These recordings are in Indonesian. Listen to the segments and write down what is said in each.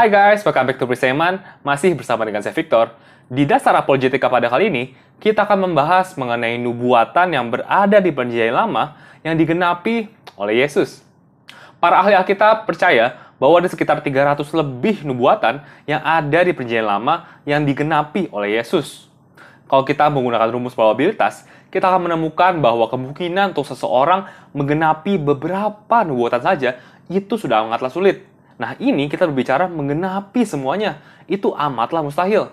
Hai guys, welcome back to Priseman. Masih bersama dengan saya Victor. Di dasar apologetika pada kali ini, kita akan membahas mengenai nubuatan yang berada di perjanjian lama yang digenapi oleh Yesus. Para ahli Alkitab percaya bahwa ada sekitar 300 lebih nubuatan yang ada di perjanjian lama yang digenapi oleh Yesus. Kalau kita menggunakan rumus probabilitas, kita akan menemukan bahwa kemungkinan untuk seseorang menggenapi beberapa nubuatan saja itu sudah sangatlah sulit Nah, ini kita berbicara mengenapi semuanya. Itu amatlah mustahil.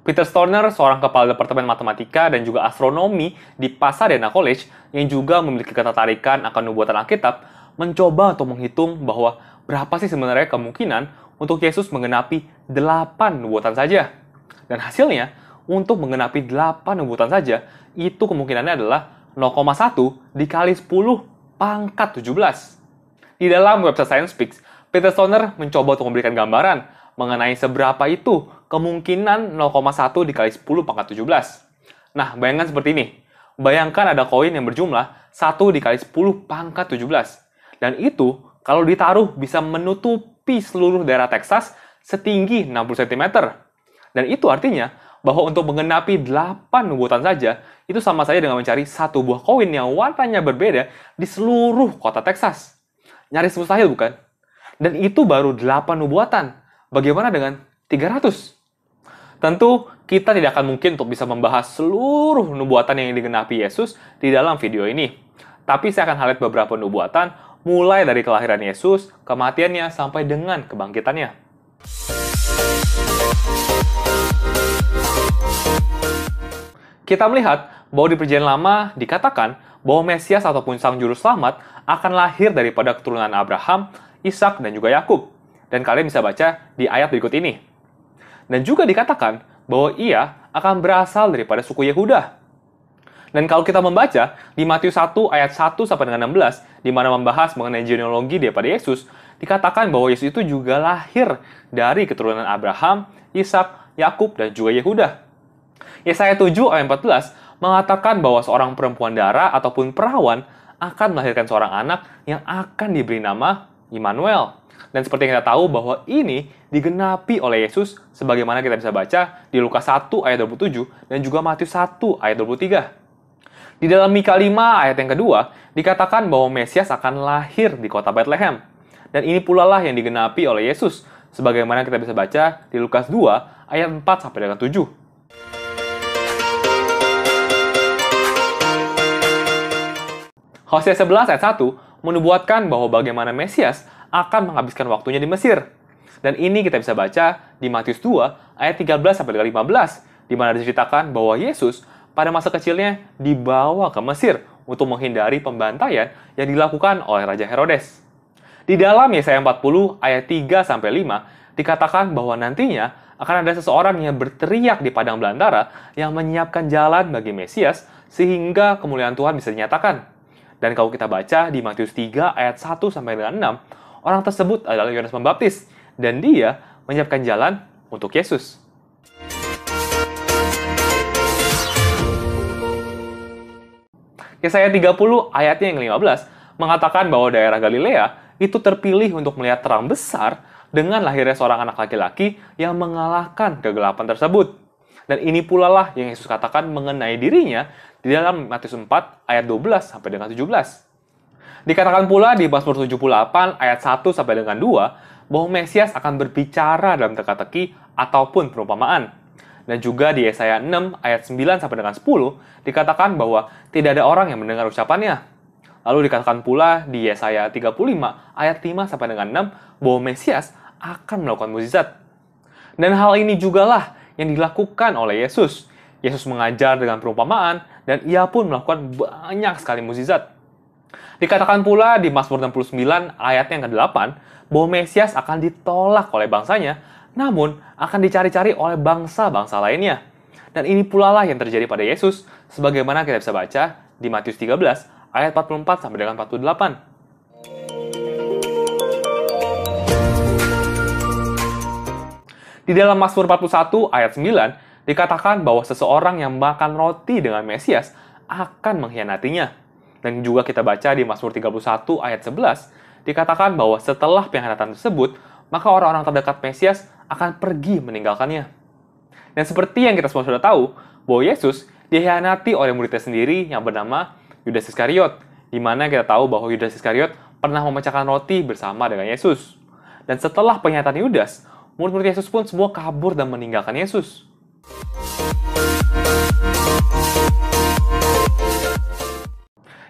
Peter Stoner, seorang kepala Departemen Matematika dan juga Astronomi di Pasadena College, yang juga memiliki ketertarikan akan nubuatan Alkitab, mencoba atau menghitung bahwa berapa sih sebenarnya kemungkinan untuk Yesus menggenapi 8 nubuatan saja. Dan hasilnya, untuk menggenapi 8 nubuatan saja, itu kemungkinannya adalah 0,1 dikali 10 pangkat 17. Di dalam website Science Speaks. Peter Stoner mencoba untuk memberikan gambaran mengenai seberapa itu kemungkinan 0,1 dikali 10 pangkat 17. Nah, bayangkan seperti ini. Bayangkan ada koin yang berjumlah 1 dikali 10 pangkat 17. Dan itu kalau ditaruh bisa menutupi seluruh daerah Texas setinggi 60 cm. Dan itu artinya bahwa untuk mengenapi 8 nubuatan saja, itu sama saja dengan mencari satu buah koin yang warnanya berbeda di seluruh kota Texas. Nyaris mustahil bukan? Dan itu baru 8 nubuatan. Bagaimana dengan 300? Tentu kita tidak akan mungkin untuk bisa membahas seluruh nubuatan yang digenapi Yesus di dalam video ini. Tapi saya akan highlight beberapa nubuatan mulai dari kelahiran Yesus, kematiannya, sampai dengan kebangkitannya. Kita melihat bahwa di perjanjian lama dikatakan bahwa Mesias ataupun Sang Juru Selamat akan lahir daripada keturunan Abraham Ishak, dan juga Yakub. Dan kalian bisa baca di ayat berikut ini. Dan juga dikatakan bahwa ia akan berasal daripada suku Yehuda. Dan kalau kita membaca di Matius 1 ayat 1 sampai dengan 16 di mana membahas mengenai genealogi daripada Yesus, dikatakan bahwa Yesus itu juga lahir dari keturunan Abraham, Ishak, Yakub dan juga Yehuda. Yesaya 7 ayat 14 mengatakan bahwa seorang perempuan darah ataupun perawan akan melahirkan seorang anak yang akan diberi nama Immanuel. Dan seperti yang kita tahu bahwa ini digenapi oleh Yesus sebagaimana kita bisa baca di Lukas 1 ayat 27 dan juga Matius 1 ayat 23. Di dalam Mika 5 ayat yang kedua dikatakan bahwa Mesias akan lahir di kota Bethlehem. Dan ini pula lah yang digenapi oleh Yesus sebagaimana kita bisa baca di Lukas 2 ayat 4 sampai dengan 7. Hosea 11 ayat 1 menubuatkan bahwa bagaimana Mesias akan menghabiskan waktunya di Mesir. Dan ini kita bisa baca di Matius 2 ayat 13 15 di mana diceritakan bahwa Yesus pada masa kecilnya dibawa ke Mesir untuk menghindari pembantaian yang dilakukan oleh Raja Herodes. Di dalam Yesaya 40 ayat 3 5 dikatakan bahwa nantinya akan ada seseorang yang berteriak di padang belantara yang menyiapkan jalan bagi Mesias sehingga kemuliaan Tuhan bisa dinyatakan. Dan kalau kita baca di Matius 3 ayat 1 sampai dengan 6, orang tersebut adalah Yohanes Pembaptis dan dia menyiapkan jalan untuk Yesus. Yesaya 30 ayatnya yang 15 mengatakan bahwa daerah Galilea itu terpilih untuk melihat terang besar dengan lahirnya seorang anak laki-laki yang mengalahkan kegelapan tersebut. Dan ini pula lah yang Yesus katakan mengenai dirinya di dalam Matius 4 ayat 12 sampai dengan 17. Dikatakan pula di Mazmur 78 ayat 1 sampai dengan 2 bahwa Mesias akan berbicara dalam teka-teki ataupun perumpamaan. Dan juga di Yesaya 6 ayat 9 sampai dengan 10 dikatakan bahwa tidak ada orang yang mendengar ucapannya. Lalu dikatakan pula di Yesaya 35 ayat 5 sampai dengan 6 bahwa Mesias akan melakukan mukjizat. Dan hal ini jugalah yang dilakukan oleh Yesus Yesus mengajar dengan perumpamaan, dan ia pun melakukan banyak sekali mukjizat. Dikatakan pula di Mazmur 69 ayat yang ke-8 bahwa Mesias akan ditolak oleh bangsanya, namun akan dicari-cari oleh bangsa-bangsa lainnya. Dan ini pula lah yang terjadi pada Yesus, sebagaimana kita bisa baca di Matius 13 ayat 44 sampai dengan 48. Di dalam Mazmur 41 ayat 9 dikatakan bahwa seseorang yang makan roti dengan Mesias akan mengkhianatinya. Dan juga kita baca di Mazmur 31 ayat 11, dikatakan bahwa setelah pengkhianatan tersebut, maka orang-orang terdekat Mesias akan pergi meninggalkannya. Dan seperti yang kita semua sudah tahu, bahwa Yesus dikhianati oleh muridnya sendiri yang bernama Yudas Iskariot, di mana kita tahu bahwa Yudas Iskariot pernah memecahkan roti bersama dengan Yesus. Dan setelah pengkhianatan Yudas, murid-murid Yesus pun semua kabur dan meninggalkan Yesus.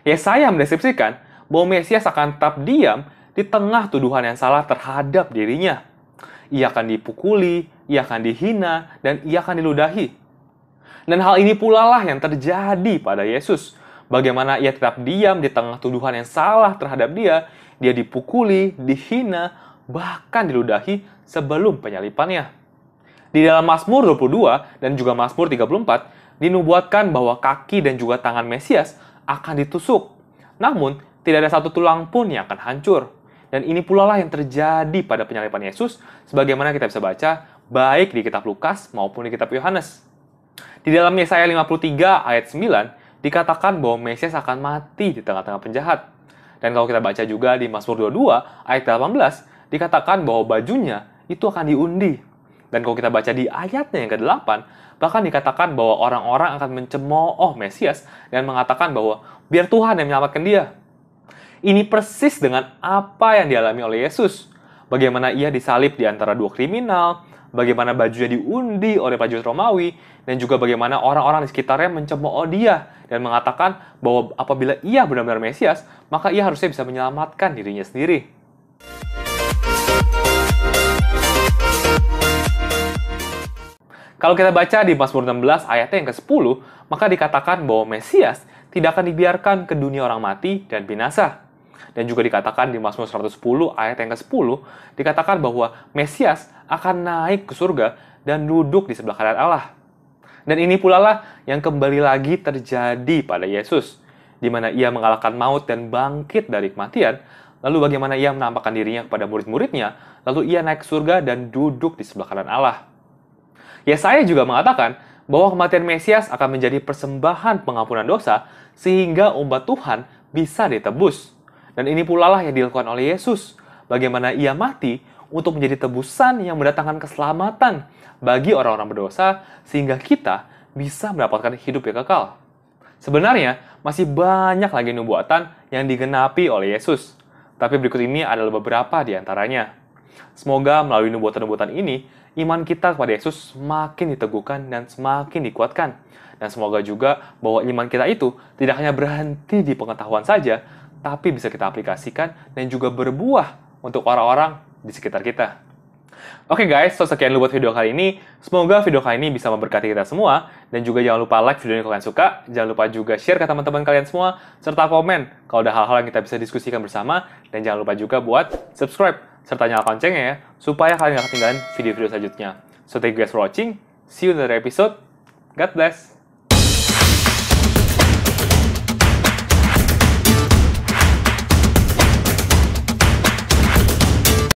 Ya, saya mendeskripsikan bahwa Mesias akan tetap diam di tengah tuduhan yang salah terhadap dirinya. Ia akan dipukuli, ia akan dihina, dan ia akan diludahi. Dan hal ini pula lah yang terjadi pada Yesus. Bagaimana ia tetap diam di tengah tuduhan yang salah terhadap dia, dia dipukuli, dihina, bahkan diludahi sebelum penyalipannya. Di dalam Mazmur 22 dan juga Mazmur 34, dinubuatkan bahwa kaki dan juga tangan Mesias akan ditusuk. Namun, tidak ada satu tulang pun yang akan hancur. Dan ini pula lah yang terjadi pada penyalipan Yesus, sebagaimana kita bisa baca baik di kitab Lukas maupun di kitab Yohanes. Di dalam Yesaya 53 ayat 9, dikatakan bahwa Mesias akan mati di tengah-tengah penjahat. Dan kalau kita baca juga di Mazmur 22 ayat 18, dikatakan bahwa bajunya itu akan diundi. Dan kalau kita baca di ayatnya yang ke-8, bahkan dikatakan bahwa orang-orang akan mencemooh oh, Mesias dan mengatakan bahwa biar Tuhan yang menyelamatkan dia. Ini persis dengan apa yang dialami oleh Yesus. Bagaimana ia disalib di antara dua kriminal, bagaimana bajunya diundi oleh prajurit Romawi, dan juga bagaimana orang-orang di sekitarnya mencemooh dia dan mengatakan bahwa apabila ia benar-benar Mesias, maka ia harusnya bisa menyelamatkan dirinya sendiri. Kalau kita baca di Mazmur 16 ayat yang ke-10, maka dikatakan bahwa Mesias tidak akan dibiarkan ke dunia orang mati dan binasa. Dan juga dikatakan di Mazmur 110 ayat yang ke-10, dikatakan bahwa Mesias akan naik ke surga dan duduk di sebelah kanan Allah. Dan ini pula lah yang kembali lagi terjadi pada Yesus, di mana ia mengalahkan maut dan bangkit dari kematian, lalu bagaimana ia menampakkan dirinya kepada murid-muridnya, lalu ia naik ke surga dan duduk di sebelah kanan Allah. Ya saya juga mengatakan bahwa kematian Mesias akan menjadi persembahan pengampunan dosa sehingga umat Tuhan bisa ditebus. Dan ini pula lah yang dilakukan oleh Yesus. Bagaimana ia mati untuk menjadi tebusan yang mendatangkan keselamatan bagi orang-orang berdosa sehingga kita bisa mendapatkan hidup yang kekal. Sebenarnya, masih banyak lagi nubuatan yang digenapi oleh Yesus. Tapi berikut ini adalah beberapa di antaranya. Semoga melalui nubuatan-nubuatan ini, iman kita kepada Yesus semakin diteguhkan dan semakin dikuatkan. Dan semoga juga bahwa iman kita itu tidak hanya berhenti di pengetahuan saja, tapi bisa kita aplikasikan dan juga berbuah untuk orang-orang di sekitar kita. Oke okay guys, so sekian dulu buat video kali ini. Semoga video kali ini bisa memberkati kita semua. Dan juga jangan lupa like video ini kalau kalian suka. Jangan lupa juga share ke teman-teman kalian semua. Serta komen kalau ada hal-hal yang kita bisa diskusikan bersama. Dan jangan lupa juga buat subscribe serta nyalakan loncengnya ya, supaya kalian gak ketinggalan video-video selanjutnya. So thank you guys for watching, see you in the next episode, God bless!